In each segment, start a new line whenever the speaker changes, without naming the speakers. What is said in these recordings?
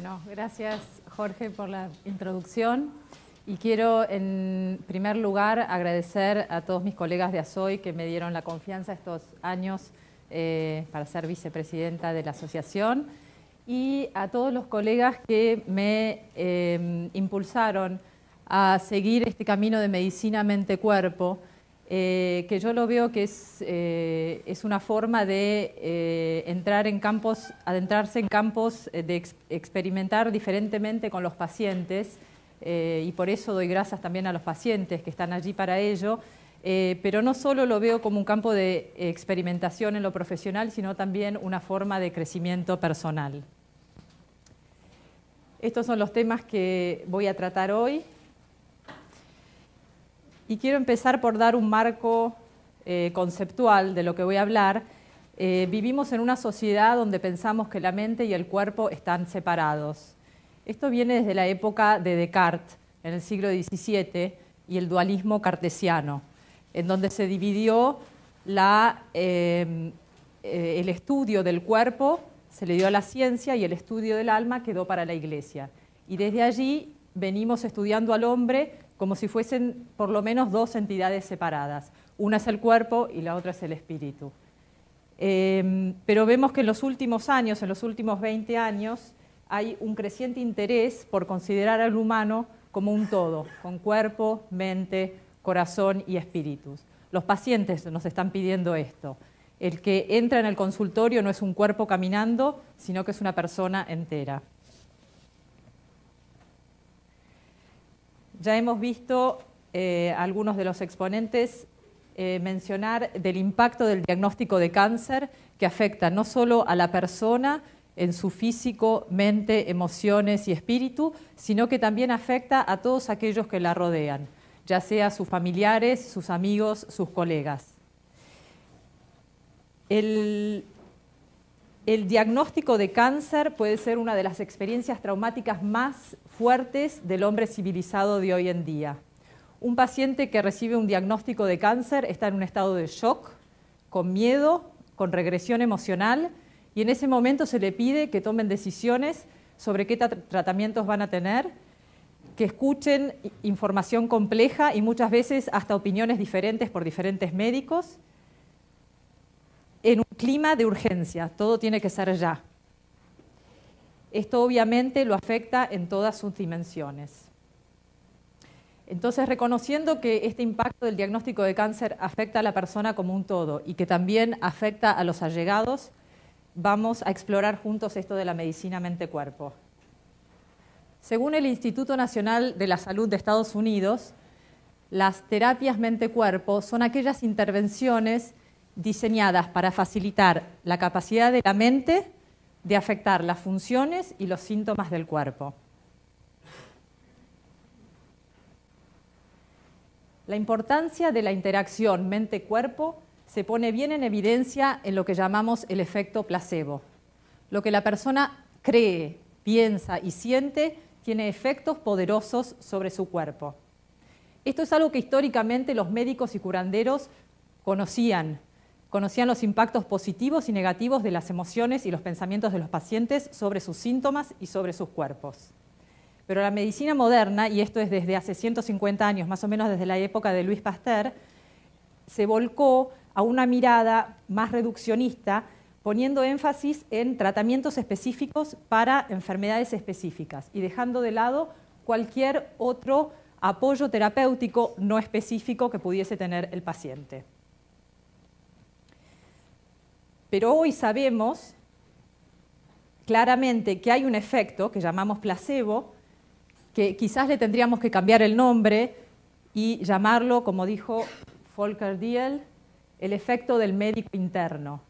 Bueno, gracias Jorge por la introducción y quiero en primer lugar agradecer a todos mis colegas de ASOI que me dieron la confianza estos años eh, para ser vicepresidenta de la asociación y a todos los colegas que me eh, impulsaron a seguir este camino de medicina mente-cuerpo, eh, que yo lo veo que es, eh, una forma de eh, entrar en campos, adentrarse en campos, de experimentar diferentemente con los pacientes, y por eso doy gracias también a los pacientes que están allí para ello, pero no solo lo veo como un campo de experimentación en lo profesional, sino también una forma de crecimiento personal. Estos son los temas que voy a tratar hoy y quiero empezar por dar un marco eh, conceptual de lo que voy a hablar. Eh, vivimos en una sociedad donde pensamos que la mente y el cuerpo están separados. Esto viene desde la época de Descartes, en el siglo XVII, y el dualismo cartesiano, en donde se dividió em, eh, el estudio del cuerpo, se le dio a la ciencia, y el estudio del alma quedó para la iglesia. Y desde allí venimos estudiando al hombre como si fuesen por lo menos dos entidades separadas. Una es el cuerpo y la otra es el espíritu. Em, pero vemos que en los últimos años, en los últimos 20 años, hay un creciente interés por considerar al humano como un todo, con cuerpo, mente, corazón y espíritus. Los pacientes nos están pidiendo esto. El que entra en el consultorio no es un cuerpo caminando, sino que es una persona entera. Ya hemos visto eh, algunos de los exponentes eh, mencionar del impacto del diagnóstico de cáncer que afecta no solo a la persona en su físico, mente, emociones y espíritu, sino que también afecta a todos aquellos que la rodean, ya sea sus familiares, sus amigos, sus colegas. El diagnóstico de cáncer puede ser una de las experiencias traumáticas más fuertes del hombre civilizado de hoy en día. Un paciente que recibe un diagnóstico de cáncer está en un estado de shock, con miedo, con regresión emocional y en ese momento se le pide que tomen decisiones sobre qué tratamientos van a tener, que escuchen información compleja y muchas veces hasta opiniones diferentes por diferentes médicos en un clima de urgencia, todo tiene que ser ya. Esto obviamente lo afecta en todas sus dimensiones. Entonces, reconociendo que este impacto del diagnóstico de cáncer afecta a la persona como un todo y que también afecta a los allegados, vamos a explorar juntos esto de la medicina mente-cuerpo. Según el Instituto Nacional de la Salud de Estados Unidos, las terapias mente-cuerpo son aquellas intervenciones diseñadas para facilitar la capacidad de la mente de afectar las funciones y los síntomas del cuerpo. La importancia de la interacción mente-cuerpo se pone bien en evidencia en lo que llamamos el efecto placebo. Lo que la persona cree, piensa y siente tiene efectos poderosos sobre su cuerpo. Esto es algo que históricamente los médicos y curanderos conocían, Conocían los impactos positivos y negativos de las emociones y los pensamientos de los pacientes sobre sus síntomas y sobre sus cuerpos. Pero la medicina moderna, y esto es desde hace 150 años, más o menos desde la época de Luis Pasteur, se volcó a una mirada más reduccionista, poniendo énfasis en tratamientos específicos para enfermedades específicas y dejando de lado cualquier otro apoyo terapéutico no específico que pudiese tener el paciente. Pero hoy sabemos claramente que hay un efecto que llamamos placebo, que quizás le tendríamos que cambiar el nombre y llamarlo, como dijo Volker Diel, el efecto del médico interno.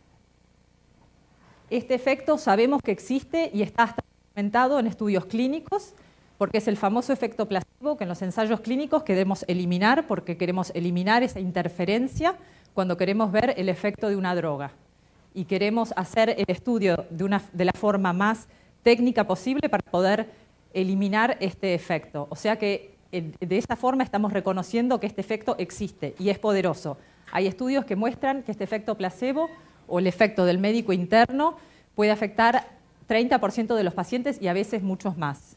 Este efecto sabemos que existe y está hasta documentado en estudios clínicos, porque es el famoso efecto placebo que en los ensayos clínicos queremos eliminar, porque queremos eliminar esa interferencia cuando queremos ver el efecto de una droga y queremos hacer el estudio de, una, de la forma más técnica posible para poder eliminar este efecto. O sea que eh, de esa forma estamos reconociendo que este efecto existe y es poderoso. Hay estudios que muestran que este efecto placebo o el efecto del médico interno puede afectar 30% de los pacientes y a veces muchos más.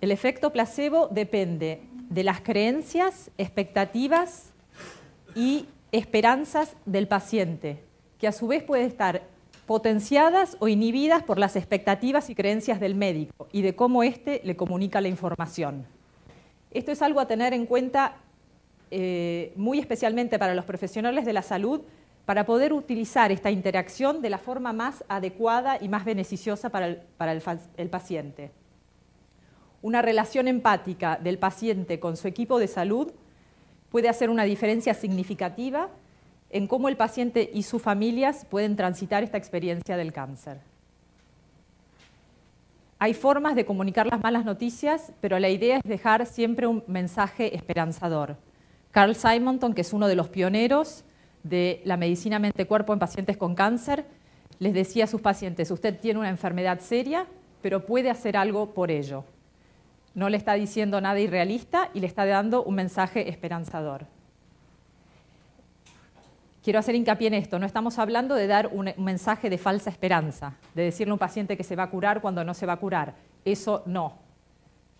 El efecto placebo depende de las creencias, expectativas y esperanzas del paciente, que a su vez puede estar potenciadas o inhibidas por las expectativas y creencias del médico y de cómo éste le comunica la información. Esto es algo a tener en cuenta eh, muy especialmente para los profesionales de la salud para poder utilizar esta interacción de la forma más adecuada y más beneficiosa para el paciente una relación empática del paciente con su equipo de salud puede hacer una diferencia significativa en cómo el paciente y sus familias pueden transitar esta experiencia del cáncer. Hay formas de comunicar las malas noticias, pero la idea es dejar siempre un mensaje esperanzador. Carl Simonton, que es uno de los pioneros de la medicina mente-cuerpo en pacientes con cáncer, les decía a sus pacientes, usted tiene una enfermedad seria, pero puede hacer algo por ello. No le está diciendo nada irrealista y le está dando un mensaje esperanzador. Quiero hacer hincapié en esto, no estamos hablando de dar un mensaje de falsa esperanza, de decirle a un paciente que se va a curar cuando no se va a curar. Eso no.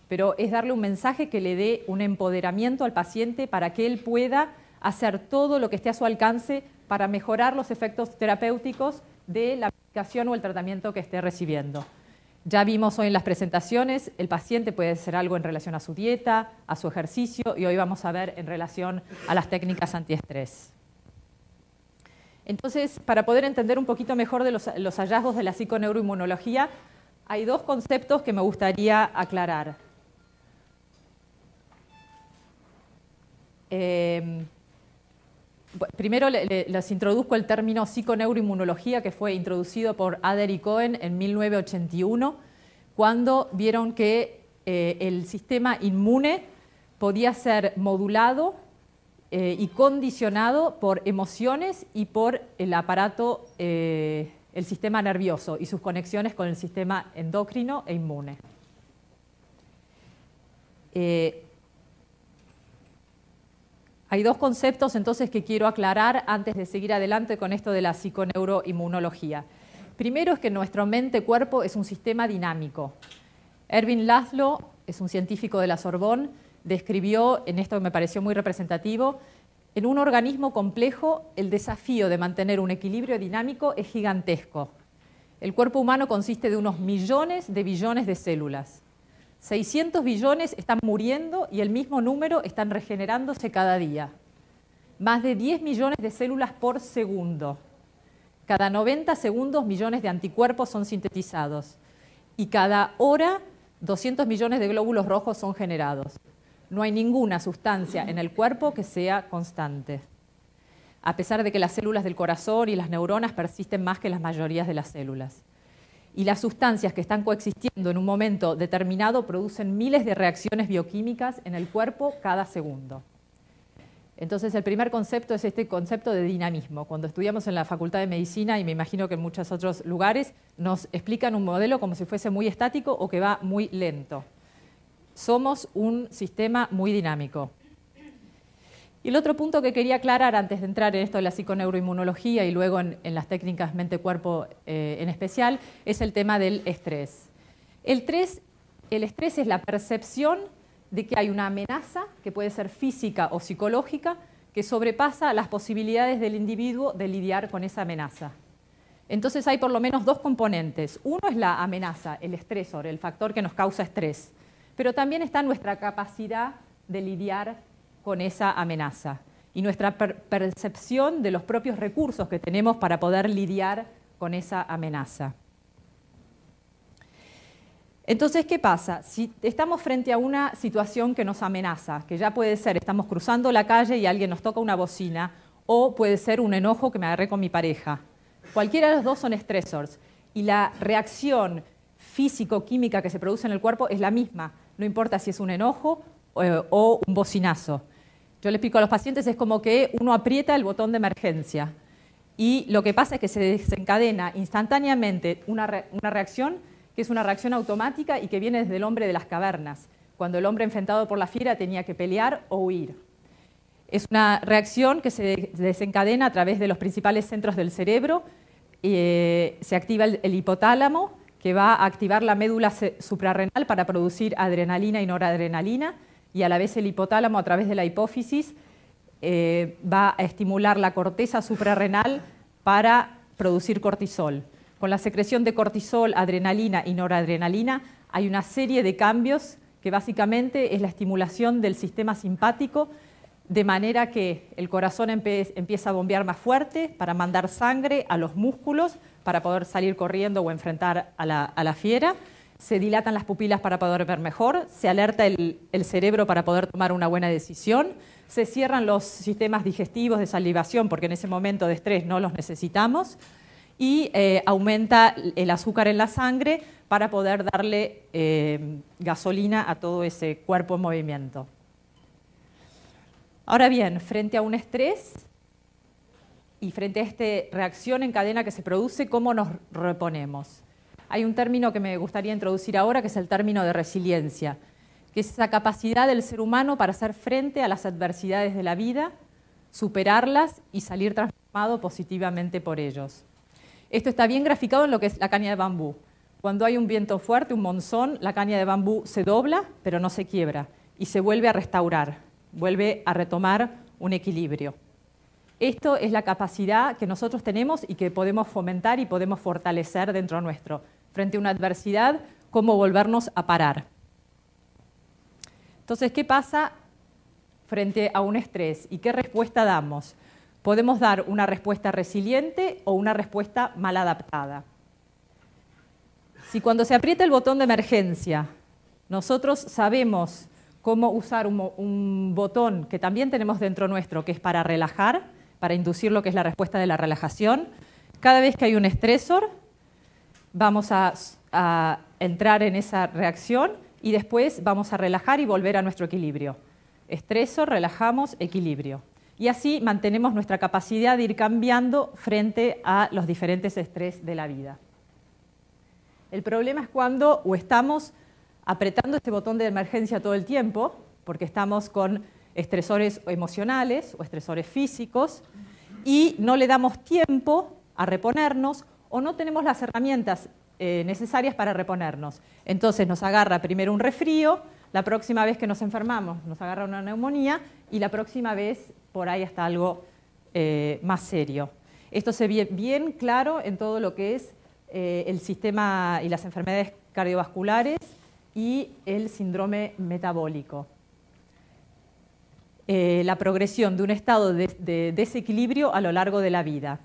Pero es darle un mensaje que le dé un empoderamiento al paciente para que él pueda hacer todo lo que esté a su alcance para mejorar los efectos terapéuticos de la aplicación o el tratamiento que esté recibiendo. Ya vimos hoy en las presentaciones, el paciente puede hacer algo en relación a su dieta, a su ejercicio y hoy vamos a ver en relación a las técnicas antiestrés. Entonces, para poder entender un poquito mejor de los, hallazgos de la psiconeuroinmunología, hay dos conceptos que me gustaría aclarar. Eh, Primero les introduzco el término psiconeuroinmunología que fue introducido por Ader y Cohen en 1981, cuando vieron que eh, el sistema inmune podía ser modulado eh, y condicionado por emociones y por el aparato, eh, el sistema nervioso y sus conexiones con el sistema endocrino e inmune. Hay dos conceptos entonces que quiero aclarar antes de seguir adelante con esto de la psiconeuroinmunología. Primero es que nuestro mente-cuerpo es un sistema dinámico. Erwin Laszlo, es un científico de la Sorbón, describió, en esto que me pareció muy representativo, en un organismo complejo el desafío de mantener un equilibrio dinámico es gigantesco. El cuerpo humano consiste de unos millones de billones de células. 600 billones están muriendo y el mismo número están regenerándose cada día. Más de 10 millones de células por segundo. Cada 90 segundos millones de anticuerpos son sintetizados. Y cada hora 200 millones de glóbulos rojos son generados. No hay ninguna sustancia en el cuerpo que sea constante, a pesar de que las células del corazón y las neuronas persisten más que las mayorías de las células y las sustancias que están coexistiendo en un momento determinado producen miles de reacciones bioquímicas en el cuerpo cada segundo. Entonces el primer concepto es este concepto de dinamismo. Cuando estudiamos en la Facultad de Medicina y me imagino que en muchos otros lugares nos explican un modelo como si fuese muy estático o que va muy lento. Somos un sistema muy dinámico. Y el otro punto que quería aclarar antes de entrar en esto de la psiconeuroinmunología y luego en, las técnicas mente-cuerpo eh, en especial, es el tema del estrés. El, estrés es la percepción de que hay una amenaza, que puede ser física o psicológica, que sobrepasa las posibilidades del individuo de lidiar con esa amenaza. Entonces hay por lo menos dos componentes. Uno es la amenaza, el estresor, el factor que nos causa estrés. Pero también está nuestra capacidad de lidiar con esa amenaza y nuestra percepción de los propios recursos que tenemos para poder lidiar con esa amenaza. Entonces, ¿qué pasa? Si estamos frente a una situación que nos amenaza, que ya puede ser, estamos cruzando la calle y alguien nos toca una bocina, o puede ser un enojo que me agarré con mi pareja. Cualquiera de los dos son estresores y la reacción físico-química que se produce en el cuerpo es la misma, no importa si es un enojo eh, o un bocinazo. Yo le explico a los pacientes, es como que uno aprieta el botón de emergencia y lo que pasa es que se desencadena instantáneamente una, reacción que es una reacción automática y que viene desde el hombre de las cavernas, cuando el hombre enfrentado por la fiera tenía que pelear o huir. Es una reacción que se desencadena a través de los principales centros del cerebro, y eh, se activa el hipotálamo, que va a activar la médula suprarrenal para producir adrenalina y noradrenalina, y a la vez el hipotálamo a través de la hipófisis eh, va a estimular la corteza suprarrenal para producir cortisol. Con la secreción de cortisol, adrenalina y noradrenalina hay una serie de cambios que básicamente es la estimulación del sistema simpático, de manera que el corazón empieza a bombear más fuerte para mandar sangre a los músculos, para poder salir corriendo o enfrentar a la fiera se dilatan las pupilas para poder ver mejor, se alerta el, cerebro para poder tomar una buena decisión, se cierran los sistemas digestivos de salivación porque en ese momento de estrés no los necesitamos y eh, aumenta el azúcar en la sangre para poder darle eh, gasolina a todo ese cuerpo en movimiento. Ahora bien, frente a un estrés y frente a esta reacción en cadena que se produce, ¿cómo nos reponemos? hay un término que me gustaría introducir ahora, que es el término de resiliencia, que es esa capacidad del ser humano para hacer frente a las adversidades de la vida, superarlas y salir transformado positivamente por ellos. Esto está bien graficado en lo que es la caña de bambú. Cuando hay un viento fuerte, un monzón, la caña de bambú se dobla, pero no se quiebra y se vuelve a restaurar, vuelve a retomar un equilibrio. Esto es la capacidad que nosotros tenemos y que podemos fomentar y podemos fortalecer dentro nuestro frente a una adversidad, cómo volvernos a parar. Entonces, ¿qué pasa frente a un estrés y qué respuesta damos? Podemos dar una respuesta resiliente o una respuesta mal adaptada. Si cuando se aprieta el botón de emergencia, nosotros sabemos cómo usar un, botón que también tenemos dentro nuestro, que es para relajar, para inducir lo que es la respuesta de la relajación. Cada vez que hay un estresor, vamos a, entrar en esa reacción y después vamos a relajar y volver a nuestro equilibrio. Estreso, relajamos, equilibrio. Y así mantenemos nuestra capacidad de ir cambiando frente a los diferentes estrés de la vida. El problema es cuando o estamos apretando este botón de emergencia todo el tiempo, porque estamos con estresores emocionales o estresores físicos, y no le damos tiempo a reponernos o no tenemos las herramientas eh, necesarias para reponernos. Entonces nos agarra primero un resfrío, la próxima vez que nos enfermamos nos agarra una neumonía y la próxima vez por ahí hasta algo eh, más serio. Esto se ve bien claro en todo lo que es eh, el sistema y las enfermedades cardiovasculares y el síndrome metabólico. la progresión de un estado de, desequilibrio a lo largo de la vida.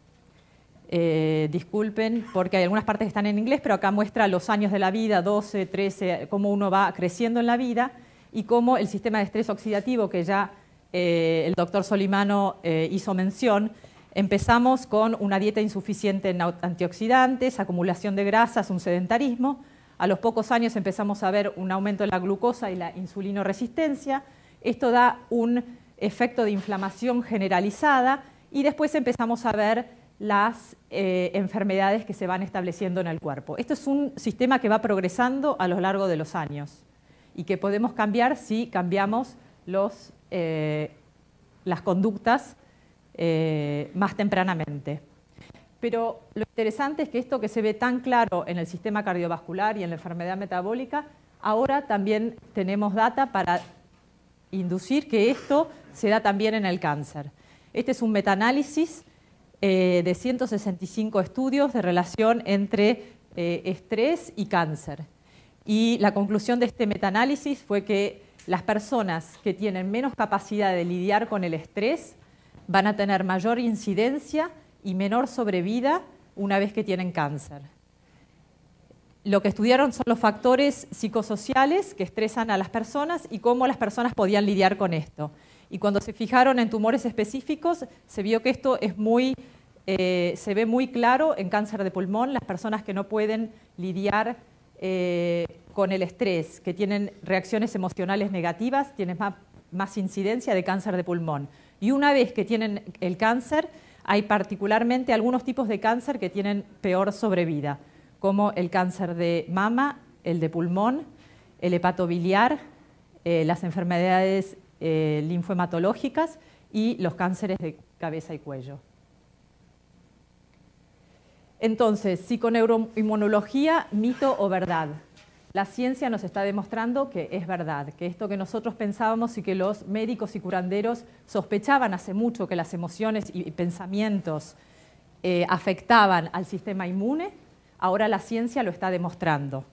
Eh, disculpen, porque hay algunas partes que están en inglés, pero acá muestra los años de la vida, 12, 13, cómo uno va creciendo en la vida y cómo el sistema de estrés oxidativo, que ya eh, el doctor Solimano eh, hizo mención, empezamos con una dieta insuficiente en antioxidantes, acumulación de grasas, un sedentarismo. A los pocos años empezamos a ver un aumento en la glucosa y la insulinoresistencia. Esto da un efecto de inflamación generalizada y después empezamos a ver las eh, enfermedades que se van estableciendo en el cuerpo. Esto es un sistema que va progresando a lo largo de los años y que podemos cambiar si cambiamos eh, las conductas eh, más tempranamente. Pero lo interesante es que esto que se ve tan claro en el sistema cardiovascular y en la enfermedad metabólica, ahora también tenemos data para inducir que esto se da también en el cáncer. Este es un metaanálisis eh, de 165 estudios de relación entre eh, estrés y cáncer. Y la conclusión de este metaanálisis fue que las personas que tienen menos capacidad de lidiar con el estrés van a tener mayor incidencia y menor sobrevida una vez que tienen cáncer. Lo que estudiaron son los factores psicosociales que estresan a las personas y cómo las personas podían lidiar con esto. Y cuando se fijaron en tumores específicos, se vio que esto es muy eh, se ve muy claro en cáncer de pulmón las personas que no pueden lidiar eh, con el estrés, que tienen reacciones emocionales negativas, tienen más, incidencia de cáncer de pulmón. Y una vez que tienen el cáncer, hay particularmente algunos tipos de cáncer que tienen peor sobrevida, como el cáncer de mama, el de pulmón, el hepatobiliar, biliar, eh, las enfermedades linfomatológicas y los cánceres de cabeza y cuello. Entonces, psiconeuroinmunología, mito o verdad. La ciencia nos está demostrando que es verdad, que esto que nosotros pensábamos y que los médicos y curanderos sospechaban hace mucho que las emociones y pensamientos eh, afectaban al sistema inmune, ahora la ciencia lo está demostrando.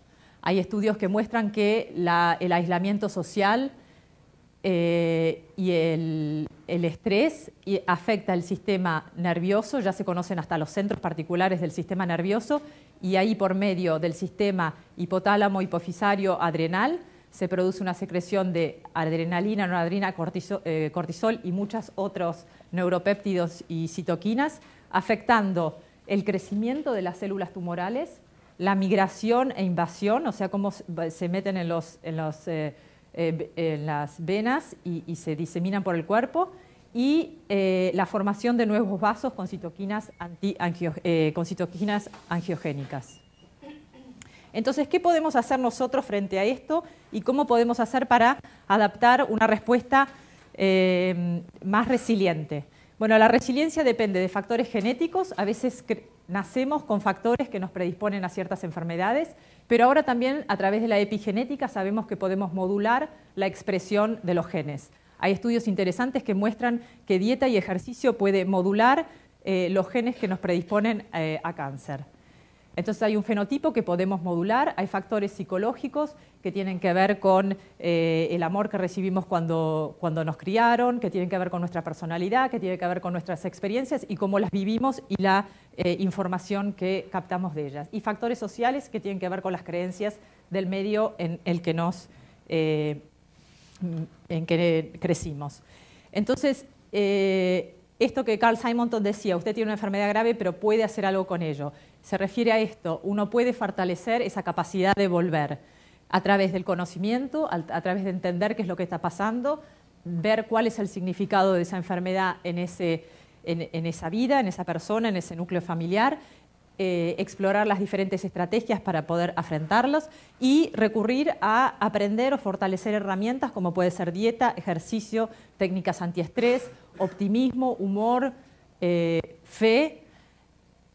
Hay estudios que muestran que el aislamiento social, eh, y el, estrés afecta el sistema nervioso, ya se conocen hasta los centros particulares del sistema nervioso, y ahí por medio del sistema hipotálamo, hipofisario, adrenal, se produce una secreción de adrenalina, noradrenalina, eh, cortisol, y muchos otros neuropéptidos y citoquinas, afectando el crecimiento de las células tumorales, la migración e invasión, o sea, cómo se meten en los, eh, en eh, eh, las venas y, se diseminan por el cuerpo, y eh, la formación de nuevos vasos con con citoquinas angiogénicas. Entonces, ¿qué podemos hacer nosotros frente a esto y cómo podemos hacer para adaptar una respuesta más resiliente? Bueno, la resiliencia depende de factores genéticos, a veces nacemos con factores que nos predisponen a ciertas enfermedades pero ahora también a través de la epigenética sabemos que podemos modular la expresión de los genes. Hay estudios interesantes que muestran que dieta y ejercicio puede modular eh, los genes que nos predisponen eh, a cáncer. Entonces hay un fenotipo que podemos modular, hay factores psicológicos que tienen que ver con eh, el amor que recibimos cuando, cuando nos criaron, que tienen que ver con nuestra personalidad, que tienen que ver con nuestras experiencias y cómo las vivimos y la eh, información que captamos de ellas. Y factores sociales que tienen que ver con las creencias del medio en el que nos eh, en que crecimos. Entonces, esto que Carl Simonton decía, usted tiene una enfermedad grave pero puede hacer algo con ello. Se refiere a esto, uno puede fortalecer esa capacidad de volver a través del conocimiento, a través de entender qué es lo que está pasando, ver cuál es el significado de esa enfermedad en, en esa vida, en esa persona, en ese núcleo familiar eh, explorar las diferentes estrategias para poder afrontarlos y recurrir a aprender o fortalecer herramientas como puede ser dieta, ejercicio, técnicas antiestrés, optimismo, humor, eh, fe,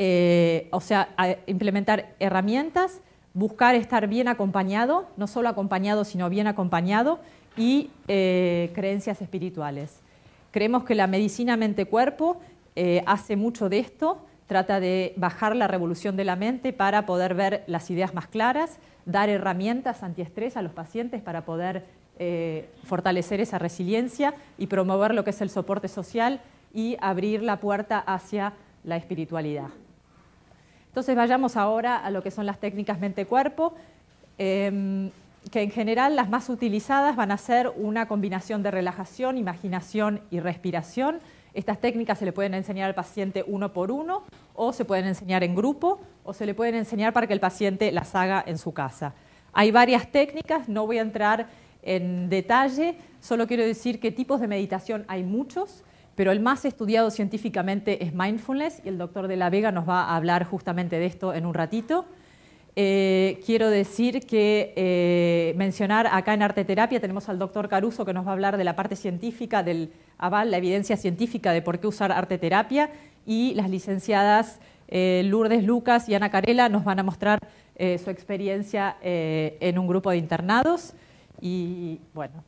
eh, o sea, implementar herramientas, buscar estar bien acompañado, no solo acompañado, sino bien acompañado, y creencias espirituales. Creemos que la medicina mente-cuerpo hace mucho de esto, trata de bajar la revolución de la mente para poder ver las ideas más claras, dar herramientas antiestrés a los pacientes para poder eh, fortalecer esa resiliencia y promover lo que es el soporte social y abrir la puerta hacia la espiritualidad. Entonces vayamos ahora a lo que son las técnicas mente-cuerpo, em, que en general las más utilizadas van a ser una combinación de relajación, imaginación y respiración, estas técnicas se le pueden enseñar al paciente uno por uno o se pueden enseñar en grupo o se le pueden enseñar para que el paciente las haga en su casa. Hay varias técnicas, no voy a entrar en detalle, solo quiero decir que tipos de meditación hay muchos, pero el más estudiado científicamente es mindfulness y el doctor de la Vega nos va a hablar justamente de esto en un ratito. Eh, quiero decir que eh, mencionar acá en Arte Terapia tenemos al doctor Caruso que nos va a hablar de la parte científica del aval, la evidencia científica de por qué usar arte terapia y las licenciadas eh, Lourdes Lucas y Ana Carela nos van a mostrar su experiencia en un grupo de internados y bueno.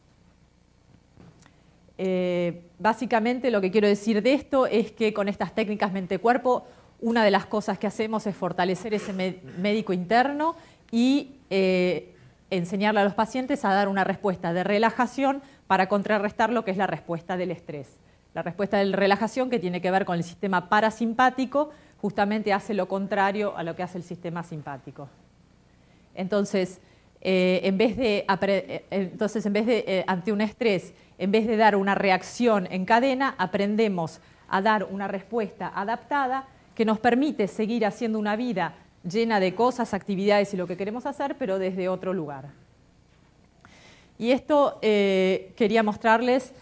básicamente lo que quiero decir de esto es que con estas técnicas mente-cuerpo una de las cosas que hacemos es fortalecer ese médico interno y eh, enseñarle a los pacientes a dar una respuesta de relajación para contrarrestar lo que es la respuesta del estrés. La respuesta de relajación, que tiene que ver con el sistema parasimpático, justamente hace lo contrario a lo que hace el sistema simpático. Entonces, eh, en vez de, eh, entonces, en ante un estrés, en vez de dar una reacción en cadena, aprendemos a dar una respuesta adaptada que nos permite seguir haciendo una vida llena de cosas, actividades y lo que queremos hacer, pero desde otro lugar. Y esto eh, quería mostrarles,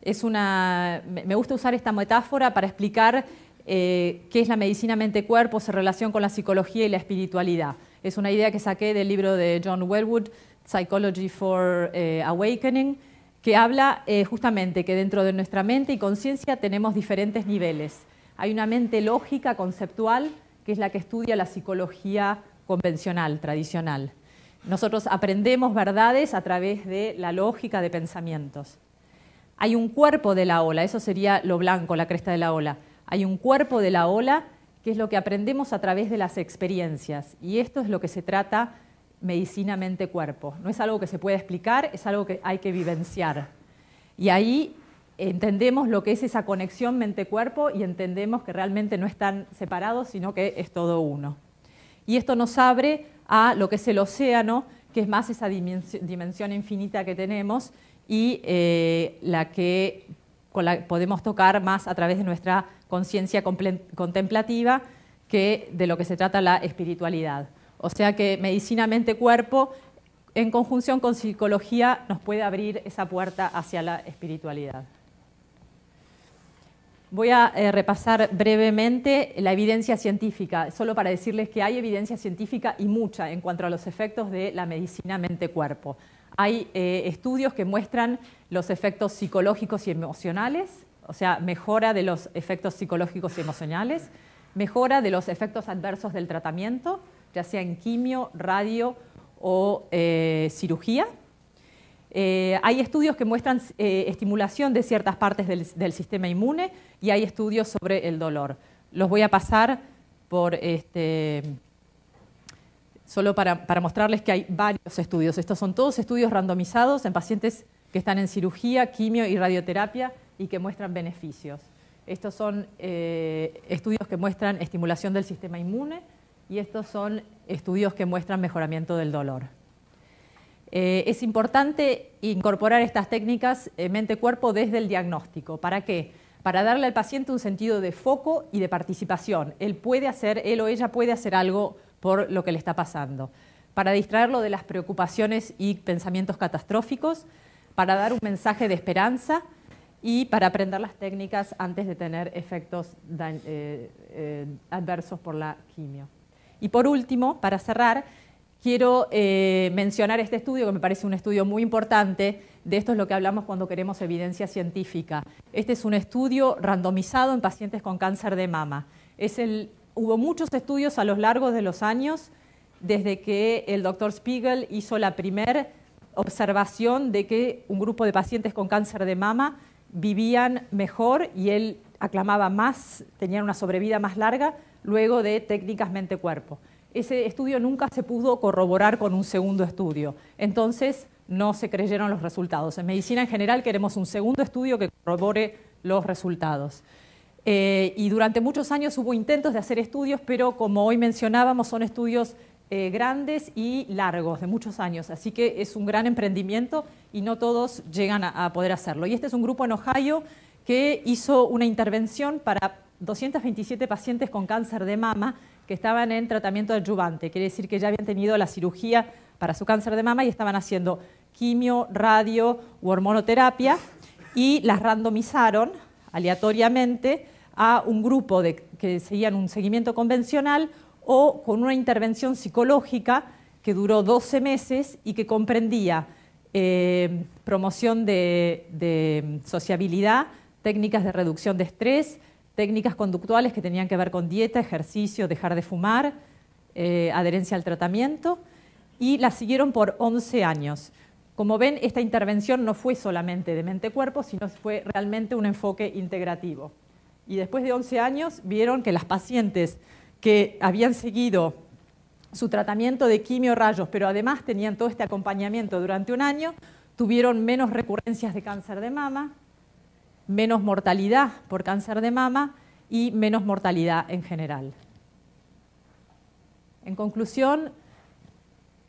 es una, me gusta usar esta metáfora para explicar eh, qué es la medicina mente-cuerpo, en relación con la psicología y la espiritualidad. Es una idea que saqué del libro de John Wellwood, Psychology for eh, Awakening, que habla justamente que dentro de nuestra mente y conciencia tenemos diferentes niveles hay una mente lógica, conceptual, que es la que estudia la psicología convencional, tradicional. Nosotros aprendemos verdades a través de la lógica de pensamientos. Hay un cuerpo de la ola, eso sería lo blanco, la cresta de la ola. Hay un cuerpo de la ola que es lo que aprendemos a través de las experiencias. Y esto es lo que se trata medicinamente cuerpo. No es algo que se puede explicar, es algo que hay que vivenciar. Y ahí entendemos lo que es esa conexión mente-cuerpo y entendemos que realmente no están separados, sino que es todo uno. Y esto nos abre a lo que es el océano, que es más esa dimensión infinita que tenemos y eh, la que podemos tocar más a través de nuestra conciencia contemplativa que de lo que se trata la espiritualidad. O sea que medicina mente-cuerpo en conjunción con psicología nos puede abrir esa puerta hacia la espiritualidad. Voy a eh, repasar brevemente la evidencia científica, solo para decirles que hay evidencia científica y mucha en cuanto a los efectos de la medicina mente-cuerpo. Hay eh, estudios que muestran los efectos psicológicos y emocionales, o sea, mejora de los efectos psicológicos y emocionales, mejora de los efectos adversos del tratamiento, ya sea en quimio, radio o eh, cirugía eh, hay estudios que muestran eh, estimulación de ciertas partes del, sistema inmune y hay estudios sobre el dolor. Los voy a pasar este, solo para, mostrarles que hay varios estudios. Estos son todos estudios randomizados en pacientes que están en cirugía, quimio y radioterapia y que muestran beneficios. Estos son eh, estudios que muestran estimulación del sistema inmune y estos son estudios que muestran mejoramiento del dolor. Eh, es importante incorporar estas técnicas mente-cuerpo desde el diagnóstico. ¿Para qué? Para darle al paciente un sentido de foco y de participación. Él puede hacer, él o ella puede hacer algo por lo que le está pasando. Para distraerlo de las preocupaciones y pensamientos catastróficos, para dar un mensaje de esperanza y para aprender las técnicas antes de tener efectos eh, eh, adversos por la quimio. Y por último, para cerrar, quiero eh, mencionar este estudio, que me parece un estudio muy importante. De esto es lo que hablamos cuando queremos evidencia científica. Este es un estudio randomizado en pacientes con cáncer de mama. hubo muchos estudios a lo largo de los años, desde que el doctor Spiegel hizo la primera observación de que un grupo de pacientes con cáncer de mama vivían mejor y él aclamaba más, tenían una sobrevida más larga luego de técnicas mente-cuerpo ese estudio nunca se pudo corroborar con un segundo estudio. Entonces, no se creyeron los resultados. En medicina en general queremos un segundo estudio que corrobore los resultados. Eh, y durante muchos años hubo intentos de hacer estudios, pero como hoy mencionábamos, son estudios eh, grandes y largos, de muchos años. Así que es un gran emprendimiento y no todos llegan a, a poder hacerlo. Y este es un grupo en Ohio que hizo una intervención para 227 pacientes con cáncer de mama que estaban en tratamiento adyuvante, quiere decir que ya habían tenido la cirugía para su cáncer de mama y estaban haciendo quimio, radio u hormonoterapia y las randomizaron aleatoriamente a un grupo que seguían un seguimiento convencional o con una intervención psicológica que duró 12 meses y que comprendía eh, promoción de sociabilidad, técnicas de reducción de estrés, técnicas conductuales que tenían que ver con dieta, ejercicio, dejar de fumar, eh, adherencia al tratamiento, y la siguieron por 11 años. Como ven, esta intervención no fue solamente de mente-cuerpo, sino fue realmente un enfoque integrativo. Y después de 11 años vieron que las pacientes que habían seguido su tratamiento de quimio rayos, pero además tenían todo este acompañamiento durante un año, tuvieron menos recurrencias de cáncer de mama, menos mortalidad por cáncer de mama y menos mortalidad en general. En conclusión,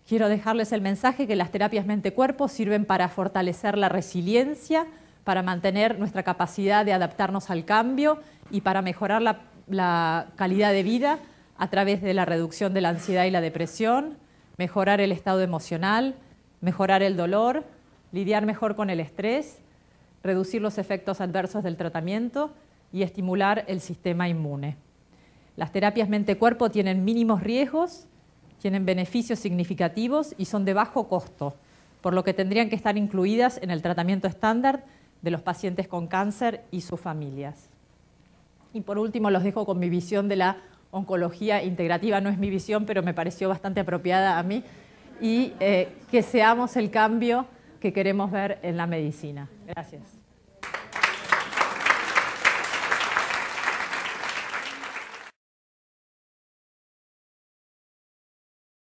quiero dejarles el mensaje que las terapias mente-cuerpo sirven para fortalecer la resiliencia, para mantener nuestra capacidad de adaptarnos al cambio y para mejorar la, la, calidad de vida a través de la reducción de la ansiedad y la depresión, mejorar el estado emocional, mejorar el dolor, lidiar mejor con el estrés reducir los efectos adversos del tratamiento y estimular el sistema inmune. Las terapias mente-cuerpo tienen mínimos riesgos, tienen beneficios significativos y son de bajo costo, por lo que tendrían que estar incluidas en el tratamiento estándar de los pacientes con cáncer y sus familias. Y por último, los dejo con mi visión de la oncología integrativa. No es mi visión, pero me pareció bastante apropiada a mí. Y eh, que seamos el cambio que queremos ver en la medicina. Gracias.